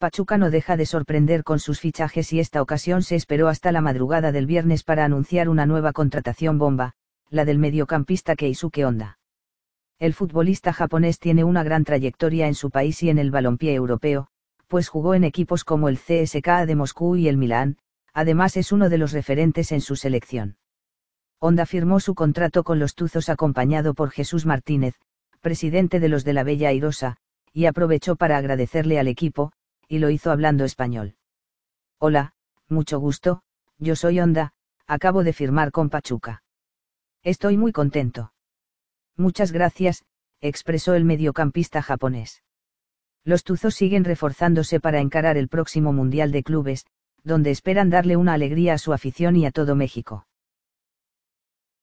Pachuca no deja de sorprender con sus fichajes y esta ocasión se esperó hasta la madrugada del viernes para anunciar una nueva contratación bomba, la del mediocampista Keisuke Honda. El futbolista japonés tiene una gran trayectoria en su país y en el balompié europeo, pues jugó en equipos como el CSKA de Moscú y el Milán, además es uno de los referentes en su selección. Honda firmó su contrato con los Tuzos acompañado por Jesús Martínez, presidente de los de la Bella Airosa, y aprovechó para agradecerle al equipo, y lo hizo hablando español. Hola, mucho gusto, yo soy Onda, acabo de firmar con Pachuca. Estoy muy contento. Muchas gracias, expresó el mediocampista japonés. Los Tuzos siguen reforzándose para encarar el próximo Mundial de Clubes, donde esperan darle una alegría a su afición y a todo México.